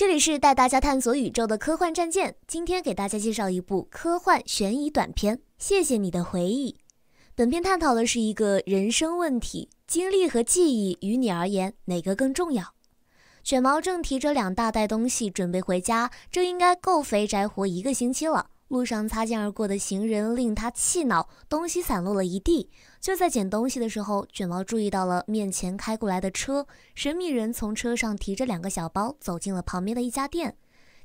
这里是带大家探索宇宙的科幻战舰。今天给大家介绍一部科幻悬疑短片。谢谢你的回忆。本片探讨的是一个人生问题：经历和记忆，于你而言哪个更重要？卷毛正提着两大袋东西准备回家，这应该够肥宅活一个星期了。路上擦肩而过的行人令他气恼，东西散落了一地。就在捡东西的时候，卷毛注意到了面前开过来的车。神秘人从车上提着两个小包走进了旁边的一家店，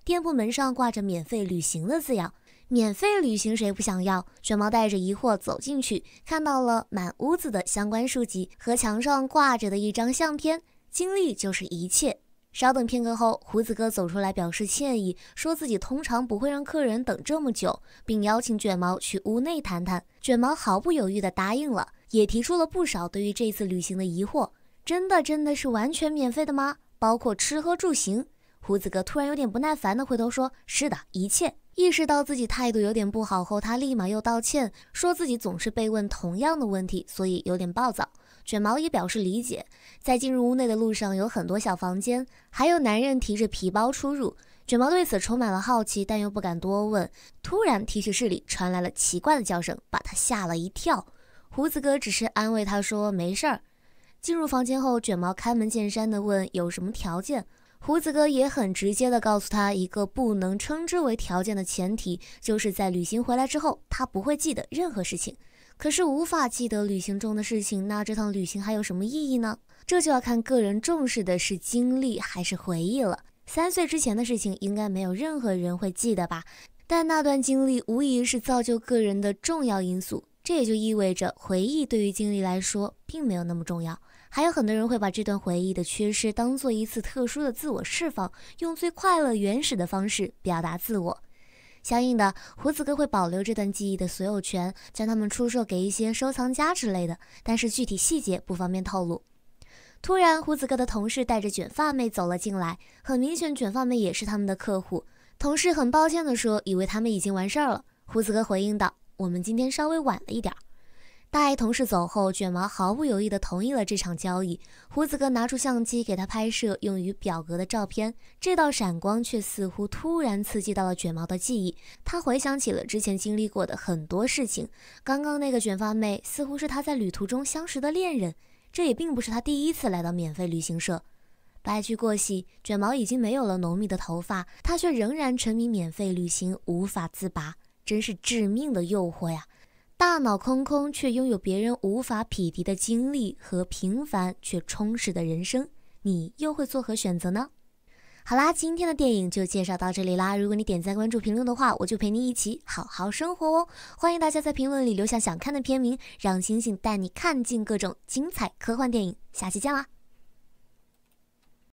店铺门上挂着“免费旅行”的字样。免费旅行谁不想要？卷毛带着疑惑走进去，看到了满屋子的相关书籍和墙上挂着的一张相片。经历就是一切。稍等片刻后，胡子哥走出来表示歉意，说自己通常不会让客人等这么久，并邀请卷毛去屋内谈谈。卷毛毫不犹豫地答应了，也提出了不少对于这次旅行的疑惑。真的，真的是完全免费的吗？包括吃喝住行？胡子哥突然有点不耐烦地回头说：“是的，一切。”意识到自己态度有点不好后，他立马又道歉，说自己总是被问同样的问题，所以有点暴躁。卷毛也表示理解，在进入屋内的路上有很多小房间，还有男人提着皮包出入。卷毛对此充满了好奇，但又不敢多问。突然，提取室里传来了奇怪的叫声，把他吓了一跳。胡子哥只是安慰他说：“没事儿。”进入房间后，卷毛开门见山地问：“有什么条件？”胡子哥也很直接地告诉他一个不能称之为条件的前提，就是在旅行回来之后，他不会记得任何事情。可是无法记得旅行中的事情，那这趟旅行还有什么意义呢？这就要看个人重视的是经历还是回忆了。三岁之前的事情应该没有任何人会记得吧，但那段经历无疑是造就个人的重要因素。这也就意味着回忆对于经历来说并没有那么重要。还有很多人会把这段回忆的缺失当做一次特殊的自我释放，用最快乐原始的方式表达自我。相应的，胡子哥会保留这段记忆的所有权，将他们出售给一些收藏家之类的，但是具体细节不方便透露。突然，胡子哥的同事带着卷发妹走了进来，很明显，卷发妹也是他们的客户。同事很抱歉地说：“以为他们已经完事儿了。”胡子哥回应道：“我们今天稍微晚了一点。”大 A 同事走后，卷毛毫不犹豫地同意了这场交易。胡子哥拿出相机给他拍摄用于表格的照片，这道闪光却似乎突然刺激到了卷毛的记忆。他回想起了之前经历过的很多事情。刚刚那个卷发妹似乎是他在旅途中相识的恋人，这也并不是他第一次来到免费旅行社。白驹过隙，卷毛已经没有了浓密的头发，他却仍然沉迷免费旅行无法自拔，真是致命的诱惑呀！大脑空空，却拥有别人无法匹敌的经历和平凡却充实的人生，你又会作何选择呢？好啦，今天的电影就介绍到这里啦。如果你点赞、关注、评论的话，我就陪你一起好好生活哦。欢迎大家在评论里留下想看的片名，让星星带你看尽各种精彩科幻电影。下期见啦！